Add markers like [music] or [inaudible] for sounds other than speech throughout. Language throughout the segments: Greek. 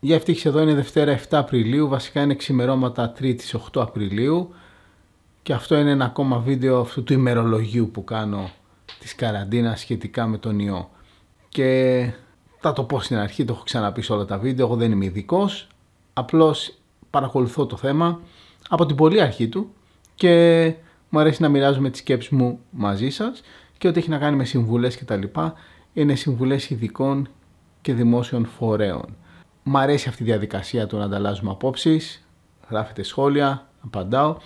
Για ευτύχηση εδώ είναι Δευτέρα 7 Απριλίου, βασικά είναι ξημερώματα 3ης 8 Απριλίου και αυτό είναι ένα ακόμα βίντεο αυτού του ημερολογίου που κάνω της καραντίνας σχετικά με τον ιό. Και θα το πω στην αρχή, το έχω ξαναπεί σε όλα τα βίντεο, εγώ δεν είμαι ειδικός, απλώς παρακολουθώ το θέμα από την πολύ αρχή του και μου αρέσει να μοιράζομαι τις σκέψεις μου μαζί σας και ό,τι έχει να κάνει με συμβουλές κτλ. είναι συμβουλές ειδικών και δημόσιων φορέων. Μ' αρέσει αυτή η διαδικασία του να ανταλλάζουμε απόψεις, γράφετε σχόλια, απαντάω.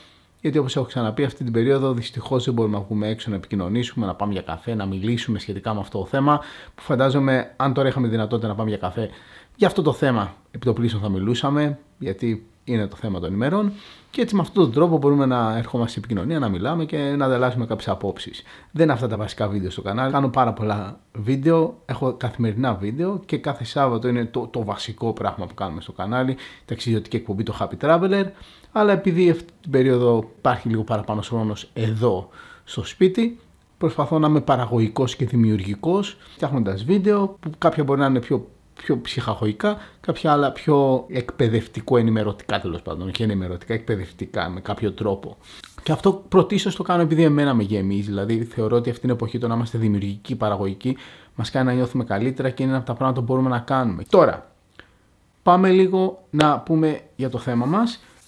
Γιατί όπως έχω ξαναπεί, αυτή την περίοδο δυστυχώς δεν μπορούμε να βγούμε έξω να επικοινωνήσουμε, να πάμε για καφέ, να μιλήσουμε σχετικά με αυτό το θέμα. Που φαντάζομαι, αν τώρα είχαμε δυνατότητα να πάμε για καφέ, για αυτό το θέμα επί θα μιλούσαμε. Γιατί είναι το θέμα των ημερών. Και έτσι με αυτόν τον τρόπο μπορούμε να ερχόμαστε σε επικοινωνία, να μιλάμε και να ανταλλάσσουμε κάποιες απόψεις. Δεν είναι αυτά τα βασικά βίντεο στο κανάλι. Κάνω πάρα πολλά βίντεο. Έχω καθημερινά βίντεο και κάθε Σάββατο είναι το, το βασικό πράγμα που κάνουμε στο κανάλι. Ταξιδιωτική εκπομπή, το Happy Traveler. Αλλά επειδή αυτή την περίοδο υπάρχει λίγο παραπάνω χρόνος εδώ στο σπίτι, προσπαθώ να είμαι παραγωγικός και δημιουργικός, φτιάχνοντας βίντεο που κάποια μπορεί να είναι πιο πιο ψυχαγωγικά, κάποια άλλα πιο εκπαιδευτικό ενημερωτικά τέλος πάντων. Όχι ενημερωτικά, εκπαιδευτικά με κάποιο τρόπο. Και αυτό πρωτίστω το κάνω επειδή εμένα με γεμίζει. Δηλαδή, θεωρώ ότι αυτή την εποχή το να είμαστε δημιουργικοί, παραγωγικοί, μας κάνει να νιώθουμε καλύτερα και είναι ένα από τα πράγματα που μπορούμε να κάνουμε. Τώρα, πάμε λίγο να πούμε για το θέμα μας.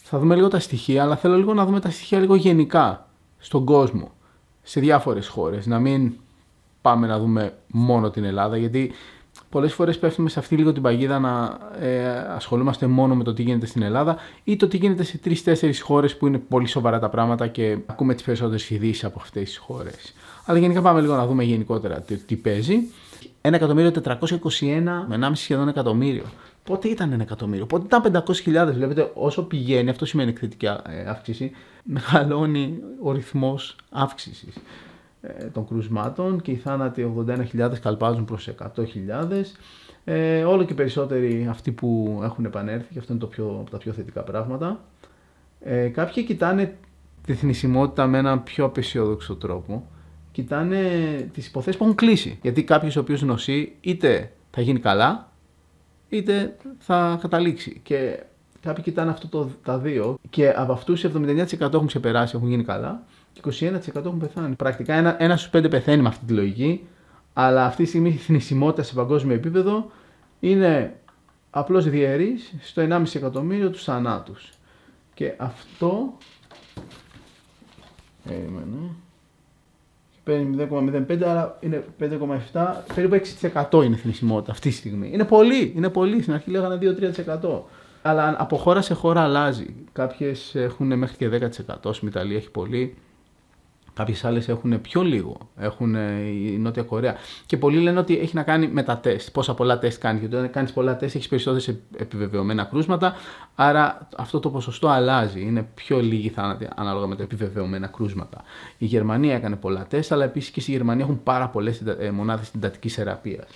Θα δούμε λίγο τα στοιχεία, αλλά θέλω λίγο να δούμε τα στοιχεία λίγο γενικά στον κόσμο, σε διάφορες χώρες. Να μην πάμε να δούμε μόνο την Ελλάδα, γιατί πολλές φορές πέφτουμε σε αυτή λίγο την παγίδα να ε, ασχολούμαστε μόνο με το τι γίνεται στην Ελλάδα ή το τι γίνεται σε 3-4 χώρες που είναι πολύ σοβαρά τα πράγματα και ακούμε τις περισσότερες ειδήσεις από αυτές τις χώρες. Αλλά γενικά πάμε λίγο να δούμε γενικότερα τι, τι παίζει. 1.421 με 1,5 σχεδόν εκατομμύριο. Πότε ήταν ένα εκατομμύριο, πότε ήταν 500.000. Βλέπετε, όσο πηγαίνει, αυτό σημαίνει εκθετική ε, αύξηση, μεγαλώνει ο ρυθμός αύξησης. Ε, των κρουσμάτων και οι θάνατοι 81.000 καλπάζουν προς 100.000. Ε, όλο και περισσότεροι αυτοί που έχουν επανέλθει και αυτό είναι το πιο, από τα πιο θετικά πράγματα. Ε, κάποιοι κοιτάνε τη θνησιμότητα με έναν πιο απεσιόδοξο τρόπο. Κοιτάνε τις υποθέσεις που έχουν κλείσει. Γιατί κάποιος ο οποίος νοσεί είτε θα γίνει καλά είτε θα καταλήξει. Και κάποιοι κοιτάνε αυτό το, τα δύο και από αυτούς 79% έχουν ξεπεράσει, έχουν γίνει καλά 21% έχουν πεθάνει. Πρακτικά ένα, ένα στους πέντε πεθαίνει με αυτή τη λογική. Αλλά αυτή τη στιγμή η θνησιμότητα σε παγκόσμιο επίπεδο είναι απλώς διαιρή στο 1,5 εκατομμύριο τους θανάτους. Και αυτό. Περίμενε. Παίρνει 0,05, άρα είναι 5,7. Περίπου 6% είναι θνησιμότητα αυτή τη στιγμή. Είναι πολύ, είναι πολύ. Στην αρχή λέγανε 2-3%. Αλλά από χώρα σε χώρα αλλάζει. Κάποιες έχουν μέχρι και 10%. Στην Ιταλία έχει πολύ. Κάποιες άλλες έχουν πιο λίγο, έχουν ε, η Νότια Κορέα. Και πολλοί λένε ότι έχει να κάνει με τα τεστ, πόσα πολλά τεστ κάνεις. Γιατί όταν κάνεις πολλά τεστ έχεις περισσότερες επιβεβαιωμένα κρούσματα, άρα αυτό το ποσοστό αλλάζει. Είναι πιο λίγοι θάνατοι ανάλογα με τα επιβεβαιωμένα κρούσματα. Η Γερμανία έκανε πολλά τεστ, αλλά επίσης και στη Γερμανία έχουν πάρα πολλές ε, μονάδες συντατικής θεραπείας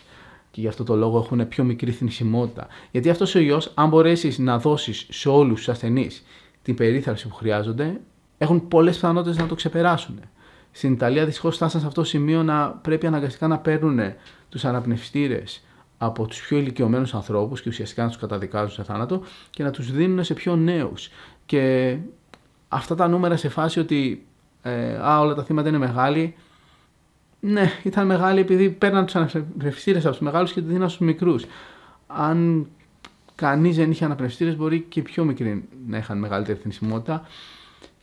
και γι' αυτό το λόγο έχουν πιο μικρή θνησιμότητα. Γιατί αυτός ο ιός, αν μπορέσεις να δώσεις σε όλους τους ασθενείς την περίθαλψη που χρειάζονται, έχουν πολλές πιθανότητες να το ξεπεράσουν. Στην Ιταλία δυστυχώς φτάσαν σε αυτό το σημείο να πρέπει αναγκαστικά να παίρνουν τους αναπνευστήρες από τους πιο ηλικιωμένους ανθρώπους και ουσιαστικά να τους καταδικάζουν σε θάνατο και να τους δίνουν σε πιο νέους. Και αυτά τα νούμερα σε φάση ότι ε, α, όλα τα θύματα είναι μεγάλοι. Ναι, ήταν μεγάλοι επειδή παίρναν τους αναπνευστήρες από τους μεγάλους και τους δίναν στους μικρούς. Αν κανείς δεν είχε αναπνευστήρες, μπορεί και οι πιο μικροί να είχαν μεγαλύτερη θνησιμότητα.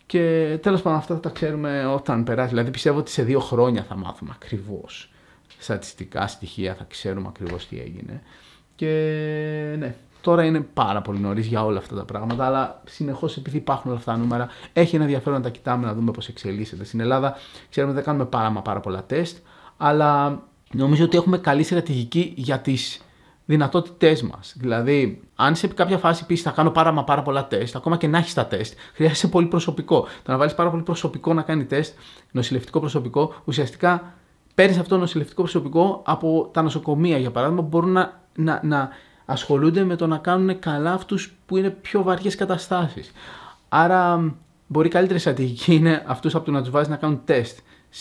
Και τέλο πάντων, αυτά θα τα ξέρουμε όταν περάσει. Δηλαδή, πιστεύω ότι σε δύο χρόνια θα μάθουμε ακριβώς στατιστικά στοιχεία, θα ξέρουμε ακριβώς τι έγινε. Και ναι, τώρα είναι πάρα πολύ νωρίς για όλα αυτά τα πράγματα. Αλλά συνεχώς, επειδή υπάρχουν όλα αυτά τα νούμερα, έχει ένα ενδιαφέρον να τα κοιτάμε, να δούμε πώς εξελίσσεται. Στην Ελλάδα, ξέρουμε ότι δεν κάνουμε πάρα, μα πάρα πολλά τεστ, αλλά νομίζω ότι έχουμε καλή στρατηγική για τις δυνατότητές μας. Δηλαδή, αν σε κάποια φάση πεις θα κάνω πάρα, μα πάρα πολλά τεστ, ακόμα και να έχεις τα τεστ, χρειάζεσαι πολύ προσωπικό. Το να βάλεις πάρα πολύ προσωπικό να κάνει τεστ, νοσηλευτικό προσωπικό, ουσιαστικά παίρνεις αυτό το νοσηλευτικό προσωπικό από τα νοσοκομεία, για παράδειγμα, που μπορούν να, να, να ασχολούνται με το να κάνουν καλά αυτούς που είναι πιο βαριές καταστάσεις. Άρα, μπορεί καλύτερη στρατηγική είναι αυτούς από το να τους βάζεις να κάνουν τεστ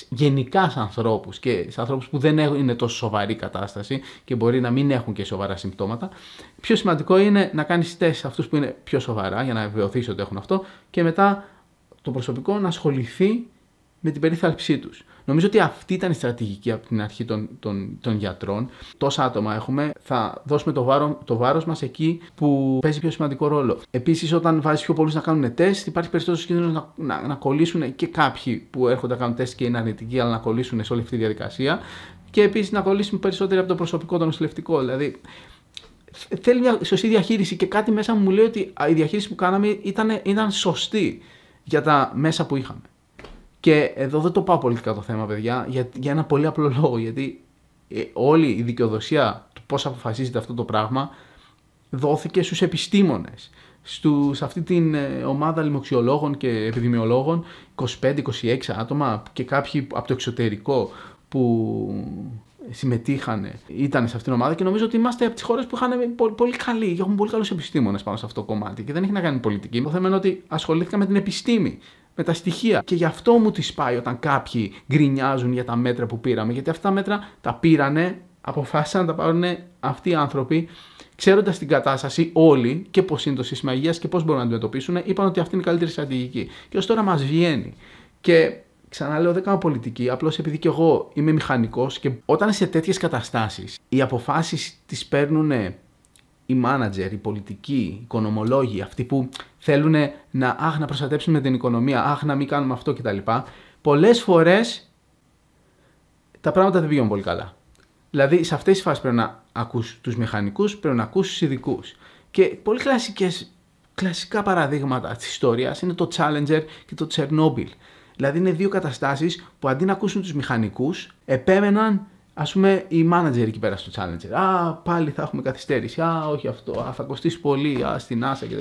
γενικά σε ανθρώπους και σε ανθρώπους που δεν έχουν, είναι τόσο σοβαρή κατάσταση και μπορεί να μην έχουν και σοβαρά συμπτώματα. Πιο σημαντικό είναι να κάνεις τεστ σε αυτούς που είναι πιο σοβαρά για να βεβαιωθείς ότι έχουν αυτό και μετά το προσωπικό να ασχοληθεί με την περίθαλψή τους. Νομίζω ότι αυτή ήταν η στρατηγική από την αρχή των, των, των γιατρών. Τόσα άτομα έχουμε, θα δώσουμε το, βάρο, το βάρος μας εκεί που παίζει πιο σημαντικό ρόλο. Επίσης όταν βάζεις πιο πολλούς να κάνουν τεστ υπάρχει περισσότερος κίνδυνος να, να, να κολλήσουν και κάποιοι που έρχονται να κάνουν τεστ και είναι αρνητικοί αλλά να κολλήσουν σε όλη αυτή τη διαδικασία και επίσης να κολλήσουν περισσότεροι από το προσωπικό, το νοσηλευτικό. Δηλαδή θέλει μια σωστή διαχείριση και κάτι μέσα μου λέει ότι η διαχείριση που κάναμε ήταν, ήταν σωστή για τα μέσα που είχαμε. Και εδώ δεν το πάω πολιτικά το θέμα, παιδιά, για, για ένα πολύ απλό λόγο. Γιατί ε, όλη η δικαιοδοσία του πώς αποφασίζεται αυτό το πράγμα δόθηκε στους επιστήμονες σε αυτή την ε, ομάδα λοιμοξιολόγων και επιδημιολόγων, 25-26 άτομα και κάποιοι από το εξωτερικό που συμμετείχαν, ήταν σε αυτήν την ομάδα και νομίζω ότι είμαστε από τις χώρες που είχαν πολύ, πολύ καλοί και έχουν πολύ καλούς επιστήμονες πάνω σε αυτό το κομμάτι. Και δεν έχει να κάνει πολιτική. Το θέμα είναι ότι ασχολήθηκα με την επιστήμη με τα στοιχεία. Και γι' αυτό μου τη πάει όταν κάποιοι γκρινιάζουν για τα μέτρα που πήραμε. Γιατί αυτά τα μέτρα τα πήρανε, αποφάσισαν να τα πάρουν αυτοί οι άνθρωποι, ξέροντας την κατάσταση όλοι και πώς είναι το σύστημα υγείας και πώς μπορούν να αντιμετωπίσουν, είπαν ότι αυτή είναι η καλύτερη στρατηγική. Και ως τώρα μας βγαίνει. Και ξαναλέω, δεν κάνω πολιτική, απλώς επειδή και εγώ είμαι μηχανικός και όταν σε τέτοιες καταστάσεις οι αποφάσεις τις παίρνουν οι μάνατζερ, οι πολιτικοί, οι οικονομολόγοι, αυτοί που θέλουν να, αχ, να προστατέψουμε την οικονομία, αχ, να μην κάνουμε αυτό κτλ. Πολλές φορές τα πράγματα δεν πήγαν πολύ καλά. Δηλαδή, σε αυτές τις φάσεις πρέπει να ακούς τους μηχανικούς, πρέπει να ακούς τους ειδικούς. Και πολύ κλασικές, κλασικά παραδείγματα της ιστορίας είναι το Challenger και το Chernobyl. Δηλαδή, είναι δύο καταστάσεις που αντί να ακούσουν τους μηχανικούς, επέμεναν Ας πούμε, οι manager εκεί πέρα στο Challenger. Α, πάλι θα έχουμε καθυστέρηση. Α, όχι αυτό. Α, θα κοστίσει πολύ. Α, στην NASA και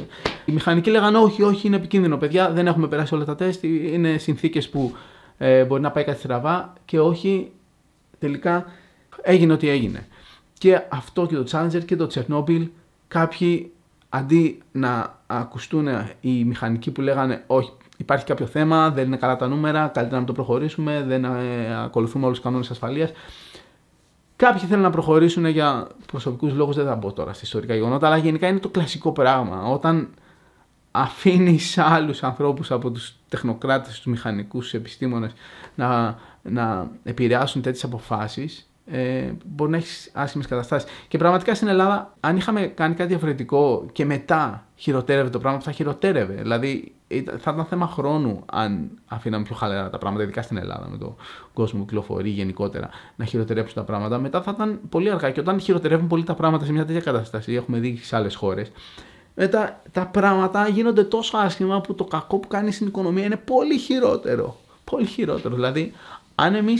Οι μηχανικοί λέγανε όχι, όχι, είναι επικίνδυνο, παιδιά. Δεν έχουμε περάσει όλα τα τεστ. Είναι συνθήκες που ε, μπορεί να πάει κάτι στραβά. Και όχι, τελικά έγινε ό,τι έγινε. Και αυτό και το Challenger και το Chernobyl. κάποιοι αντί να ακουστούν οι μηχανικοί που λέγανε όχι, υπάρχει κάποιο θέμα, δεν είναι καλά τα νούμερα, καλύτερα να το προχωρήσουμε, δεν ε, ακολουθούμε όλους τους κανόνες ασφαλείας, Κάποιοι θέλουν να προχωρήσουν για προσωπικούς λόγους, δεν θα μπω τώρα στα ιστορικά γεγονότα, αλλά γενικά είναι το κλασικό πράγμα. Όταν αφήνεις άλλους ανθρώπους από τους τεχνοκράτες, τους μηχανικούς, τους επιστήμονες να, να επηρεάσουν τέτοιες αποφάσεις, ε, μπορεί να έχεις άσχημες καταστάσεις. Και πραγματικά στην Ελλάδα, αν είχαμε κάνει κάτι διαφορετικό και μετά χειροτέρευε το πράγμα, θα χειροτέρευε. Δηλαδή, θα ήταν θέμα χρόνου αν αφήναμε πιο χαλαρά τα πράγματα, ειδικά στην Ελλάδα με το κόσμο που κυκλοφορεί γενικότερα, να χειροτερέψουν τα πράγματα. Μετά θα ήταν πολύ αργά και όταν χειροτερεύουν πολύ τα πράγματα σε μια τέτοια κατάσταση, έχουμε δει σε άλλες χώρες, μετά τα πράγματα γίνονται τόσο άσχημα που το κακό που κάνει στην οικονομία είναι πολύ χειρότερο. Πολύ χειρότερο. Δηλαδή, αν εμείς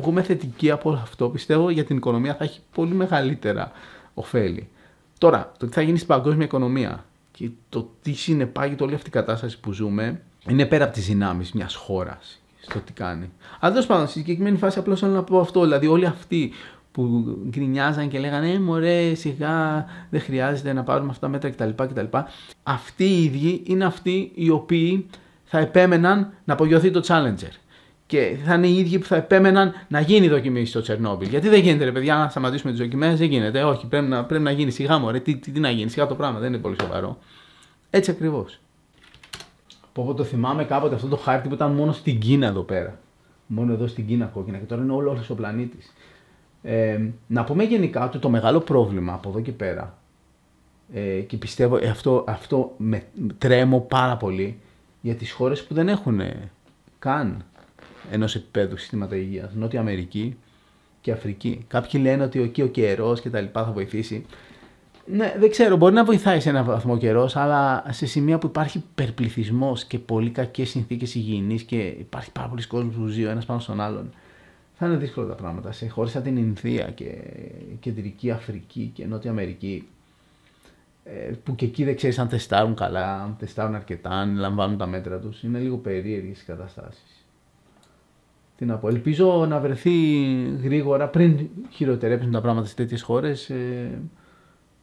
βγούμε θετικοί από όλο αυτό, πιστεύω για την οικονομία θα έχει πολύ μεγαλύτερα ωφέλη. Τώρα, το τι θα γίνει στην παγκόσμια οικονομία, και το τι συνεπάγεται όλη αυτή η κατάσταση που ζούμε είναι πέρα από τις δυνάμεις μιας χώρας στο τι κάνει. Αλλά τέλος πάντων, στη συγκεκριμένη φάση απλώς θέλω να πω αυτό. Δηλαδή, όλοι αυτοί που γκρινιάζαν και λέγανε Ε, μωρέ, σιγά, δεν χρειάζεται να πάρουμε αυτά τα μέτρα κτλ. κτλ. Αυτοί οι ίδιοι είναι αυτοί οι οποίοι θα επέμεναν να απογειωθεί το Challenger και θα είναι οι ίδιοι που θα επέμεναν να γίνει η δοκιμή στο Τσερνόμπιλ. Γιατί δεν γίνεται, ρε παιδιά, να σταματήσουμε τις δοκιμές, δεν γίνεται. Όχι, πρέπει να, πρέπει να γίνει σιγά μου, τι, τι, τι, να γίνει, σιγά το πράγμα, δεν είναι πολύ σοβαρό. Έτσι ακριβώς. Πω το θυμάμαι κάποτε αυτό το χάρτη που ήταν μόνο στην Κίνα εδώ πέρα. Μόνο εδώ στην Κίνα κόκκινα και τώρα είναι όλο, όλος ο πλανήτης. Ε, να πούμε γενικά ότι το μεγάλο πρόβλημα από εδώ και πέρα ε, και πιστεύω ε, αυτό, αυτό με τρέμω πάρα πολύ για τις χώρες που δεν έχουν καν ενός επίπεδου συστήματα υγείας. Νότια Αμερική και Αφρική. Κάποιοι λένε ότι εκεί ο καιρός και τα λοιπά θα βοηθήσει. Ναι, δεν ξέρω, μπορεί να βοηθάει σε έναν βαθμό καιρός, αλλά σε σημεία που υπάρχει υπερπληθυσμός και πολύ κακές συνθήκες υγιεινής και υπάρχει πάρα πολλοί κόσμο που ζει ο ένας πάνω στον άλλον, θα είναι δύσκολα τα πράγματα. Σε χώρες σαν την Ινδία και Κεντρική Αφρική και Νότια Αμερική, ε, που και εκεί δεν ξέρεις αν τεστάρουν καλά, αν τεστάρουν αρκετά, αν λαμβάνουν τα μέτρα τους, είναι λίγο περίεργες οι καταστάσεις τι να ελπίζω να βρεθεί γρήγορα πριν χειροτερέψουν τα πράγματα σε τέτοιες χώρες ε,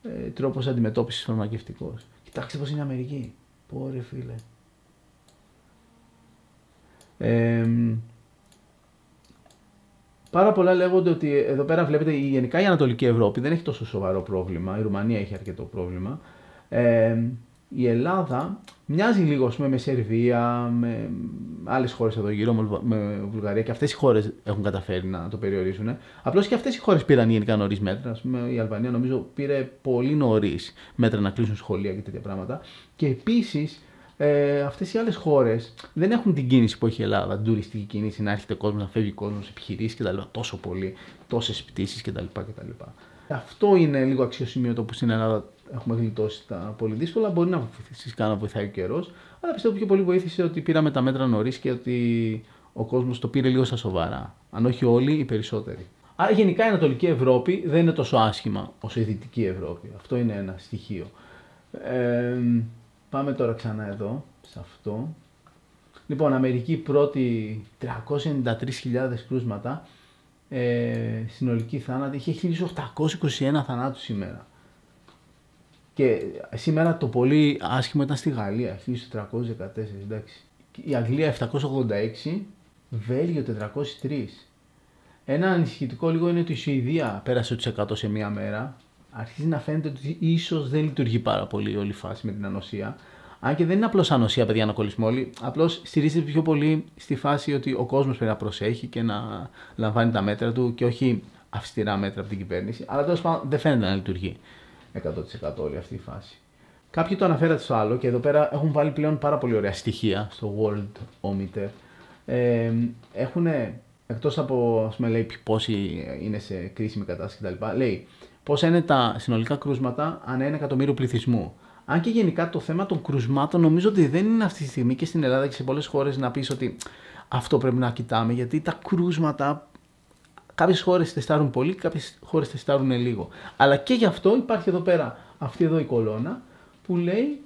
ε, τρόπος αντιμετώπισης φαρμακευτικό. Κοιτάξτε πώς είναι η Αμερική. Πόρε φίλε. πάρα πολλά λέγονται ότι εδώ πέρα βλέπετε γενικά η Ανατολική Ευρώπη δεν έχει τόσο σοβαρό πρόβλημα. Η Ρουμανία έχει αρκετό πρόβλημα. η Ελλάδα Μοιάζει λίγο πούμε, με Σερβία, με άλλες χώρες εδώ γύρω, με Βουλγαρία και αυτές οι χώρες έχουν καταφέρει να το περιορίσουν. Ε. Απλώς και αυτές οι χώρες πήραν γενικά νωρίς μέτρα. πούμε, η Αλβανία νομίζω πήρε πολύ νωρίς μέτρα να κλείσουν σχολεία και τέτοια πράγματα. Και επίσης ε, αυτές οι άλλες χώρες δεν έχουν την κίνηση που έχει η Ελλάδα, την τουριστική κίνηση, να έρχεται κόσμος, να φεύγει κόσμος, επιχειρήσεις κτλ. Τόσο πολύ, τόσες πτήσεις κτλ. Αυτό είναι λίγο αξιοσημείωτο που στην Ελλάδα έχουμε γλιτώσει τα πολύ δύσκολα. Μπορεί να φυσικά να βοηθάει ο καιρός, αλλά πιστεύω πιο πολύ βοήθησε ότι πήραμε τα μέτρα νωρίς και ότι ο κόσμος το πήρε λίγο στα σοβαρά. Αν όχι όλοι, οι περισσότεροι. Άρα γενικά η Ανατολική Ευρώπη δεν είναι τόσο άσχημα όσο η Δυτική Ευρώπη. Αυτό είναι ένα στοιχείο. Ε, πάμε τώρα ξανά εδώ, σε αυτό. Λοιπόν, Αμερική πρώτη 393.000 κρούσματα, ε, συνολική θάνατη, είχε 1.821 θανάτους σήμερα. Και σήμερα το πολύ άσχημο ήταν στη Γαλλία, 1314, εντάξει. Η Αγγλία 786, Βέλγιο 403. Ένα ανησυχητικό λίγο είναι ότι η Σουηδία πέρασε τους 100 σε μία μέρα. Αρχίζει να φαίνεται ότι ίσως δεν λειτουργεί πάρα πολύ όλη η φάση με την ανοσία. Αν και δεν είναι απλώς ανοσία, παιδιά, να κολλήσουμε όλοι. Απλώς στηρίζεται πιο πολύ στη φάση ότι ο κόσμος πρέπει να προσέχει και να λαμβάνει τα μέτρα του και όχι αυστηρά μέτρα από την κυβέρνηση. Αλλά τέλος πάντων δεν φαίνεται να λειτουργεί. 100% όλη αυτή η φάση. Κάποιοι το αναφέρατε στο άλλο και εδώ πέρα έχουν βάλει πλέον πάρα πολύ ωραία στοιχεία στο World Ometer. Ε, έχουν, εκτός από, ας πούμε, λέει πόσοι είναι σε κρίσιμη κατάσταση κτλ. Λέει πόσα είναι τα συνολικά κρούσματα ανά ένα εκατομμύριο πληθυσμού. Αν και γενικά το θέμα των κρουσμάτων νομίζω ότι δεν είναι αυτή τη στιγμή και στην Ελλάδα και σε πολλές χώρες να πεις ότι αυτό πρέπει να κοιτάμε γιατί τα κρούσματα Κάποιες χώρες τεστάρουν πολύ, κάποιες χώρες τεστάρουν λίγο. Αλλά και γι' αυτό υπάρχει εδώ πέρα αυτή εδώ η κολόνα που λέει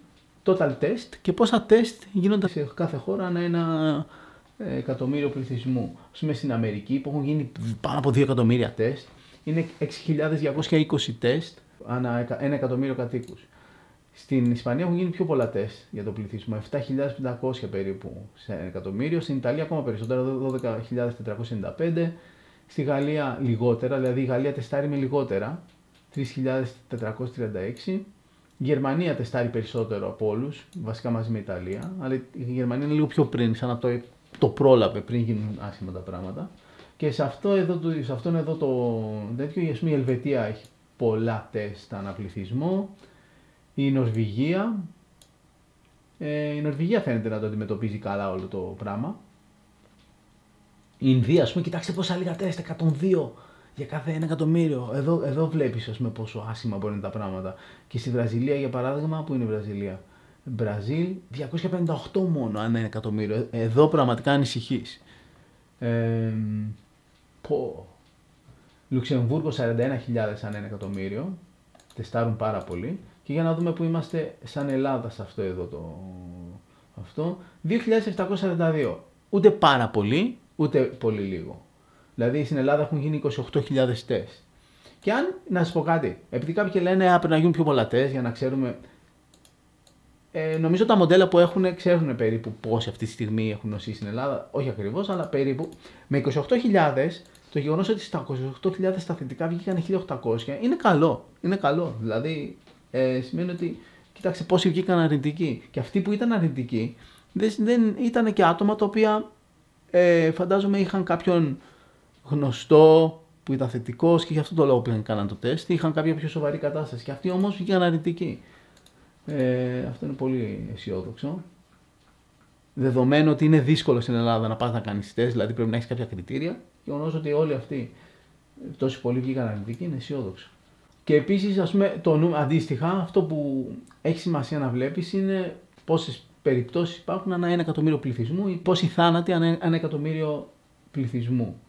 total test και πόσα τεστ γίνονται σε κάθε χώρα ανά ένα ε, εκατομμύριο πληθυσμού. Ας πούμε στην Αμερική που έχουν γίνει πάνω από 2 εκατομμύρια τεστ, είναι 6.220 τεστ ανά ένα εκατομμύριο κατοίκους. Στην Ισπανία έχουν γίνει πιο πολλά τεστ για το πληθυσμό, 7.500 περίπου σε εκατομμύριο. Στην Ιταλία ακόμα περισσότερα, 12.495. Στη Γαλλία λιγότερα, δηλαδή η Γαλλία τεστάρει με λιγότερα, 3.436. Η Γερμανία τεστάρει περισσότερο από όλους, βασικά μαζί με η Ιταλία. Αλλά η Γερμανία είναι λίγο πιο πριν, σαν να το, το πρόλαβε πριν γίνουν άσχημα τα πράγματα. Και σε αυτό εδώ, σε αυτόν εδώ το τέτοιο, η, η Ελβετία έχει πολλά τεστ αναπληθισμό. Η Νορβηγία. Ε, η Νορβηγία φαίνεται να το αντιμετωπίζει καλά όλο το πράγμα. Η Ινδία, ας πούμε, κοιτάξτε πόσα λίγα τεστ, 102 για κάθε ένα εκατομμύριο. Εδώ, εδώ βλέπεις, ας πούμε, πόσο άσχημα μπορεί να είναι τα πράγματα. Και στη Βραζιλία, για παράδειγμα, που είναι η Βραζιλία. Βραζίλ, 258 μόνο αν εκατομμύριο. Εδώ πραγματικά ανησυχείς. Ε, πω. Λουξεμβούργο 41.000 αν ένα εκατομμύριο. Τεστάρουν πάρα πολύ. Και για να δούμε που είμαστε σαν Ελλάδα σε αυτό εδώ το... Αυτό. 2.742. Ούτε πάρα πολύ, Ούτε πολύ λίγο. Δηλαδή στην Ελλάδα έχουν γίνει 28.000 τεστ. Και αν, να σας πω κάτι, επειδή κάποιοι λένε πρέπει να γίνουν πιο πολλά τεστ για να ξέρουμε. Ε, νομίζω τα μοντέλα που έχουν ξέρουν περίπου πόσοι αυτή τη στιγμή έχουν νοσήσει στην Ελλάδα. Όχι ακριβώς, αλλά περίπου. Με 28.000, το γεγονός ότι στα 28.000 στα θετικά βγήκαν 1.800 είναι καλό. Είναι καλό. Δηλαδή ε, σημαίνει ότι κοίταξε πόσοι βγήκαν αρνητικοί. Και αυτοί που ήταν αρνητικοί δεν, δεν ήταν και άτομα τα οποία ε, φαντάζομαι είχαν κάποιον γνωστό που ήταν θετικός και γι' αυτό το λόγο πήγαν κάναν το τεστ. Είχαν κάποια πιο σοβαρή κατάσταση. Και αυτοί όμως βγήκαν αρνητικοί. Ε, αυτό είναι πολύ αισιόδοξο. Δεδομένου ότι είναι δύσκολο στην Ελλάδα να πας να κάνεις τεστ, δηλαδή πρέπει να έχεις κάποια κριτήρια. Γεγονός ότι όλοι αυτοί τόσοι πολλοί βγήκαν αρνητικοί είναι αισιόδοξο. Και επίσης, το νου, αντίστοιχα, αυτό που έχει σημασία να βλέπεις είναι πόσες Περιπτώσεις υπάρχουν ανά ένα εκατομμύριο πληθυσμού ή πόσοι θάνατοι ανά ένα εκατομμύριο πληθυσμού.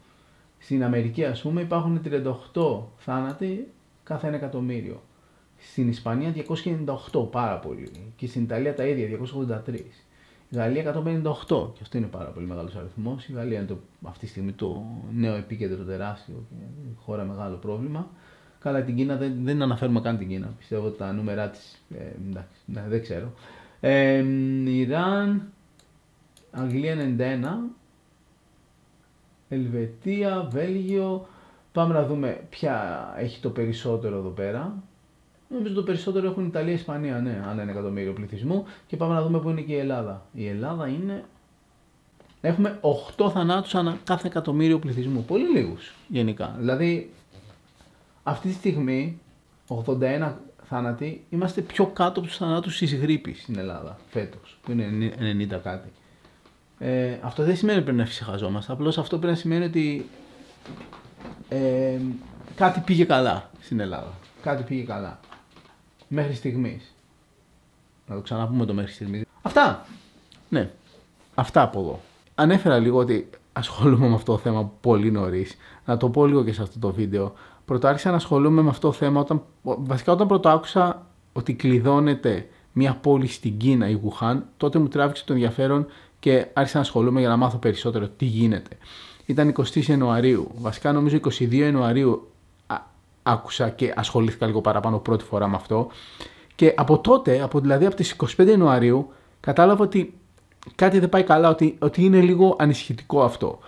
Στην Αμερική, ας πούμε, υπάρχουν 38 θάνατοι κάθε ένα εκατομμύριο. Στην Ισπανία 298, πάρα πολύ. Και στην Ιταλία τα ίδια, 283. Η Γαλλία 158, και αυτό είναι πάρα πολύ μεγάλος αριθμός. Η Γαλλία είναι αυτή τη στιγμή το νέο επίκεντρο τεράστιο και χώρα μεγάλο πρόβλημα. Καλά, την Κίνα δεν, δεν αναφέρουμε καν την Κίνα. Πιστεύω ότι τα νούμερα της. Ε, ναι, δεν ξέρω. Ε, Ιράν, Αγγλία 91, Ελβετία, Βέλγιο. Πάμε να δούμε ποια έχει το περισσότερο εδώ πέρα. Νομίζω το περισσότερο έχουν Ιταλία, Ισπανία, ναι, αν είναι εκατομμύριο πληθυσμού. Και πάμε να δούμε πού είναι και η Ελλάδα. Η Ελλάδα είναι. Έχουμε 8 θανάτους ανά κάθε εκατομμύριο πληθυσμού. Πολύ λίγους γενικά. Δηλαδή, αυτή τη στιγμή 81 θάνατοι, είμαστε πιο κάτω από τους θανάτους της γρήπης στην Ελλάδα φέτος, που είναι 90 κάτι. Ε, αυτό δεν σημαίνει ότι πρέπει να φυσικαζόμαστε. Απλώς αυτό πρέπει να σημαίνει ότι ε, κάτι πήγε καλά στην Ελλάδα. Κάτι πήγε καλά. Μέχρι στιγμής. Να το ξαναπούμε το μέχρι στιγμής. Αυτά. Ναι. Αυτά από εδώ. Ανέφερα λίγο ότι ασχολούμαι με αυτό το θέμα πολύ νωρίς. Να το πω λίγο και σε αυτό το βίντεο πρωτάρχισα να ασχολούμαι με αυτό το θέμα όταν, βασικά όταν άκουσα ότι κλειδώνεται μια πόλη στην Κίνα, η Γουχάν, τότε μου τράβηξε το ενδιαφέρον και άρχισα να ασχολούμαι για να μάθω περισσότερο τι γίνεται. Ήταν 20 Ιανουαρίου, βασικά νομίζω 22 Ιανουαρίου άκουσα και ασχολήθηκα λίγο παραπάνω πρώτη φορά με αυτό και από τότε, από, δηλαδή από τις 25 Ιανουαρίου, κατάλαβα ότι κάτι δεν πάει καλά, ότι, ότι είναι λίγο ανησυχητικό αυτό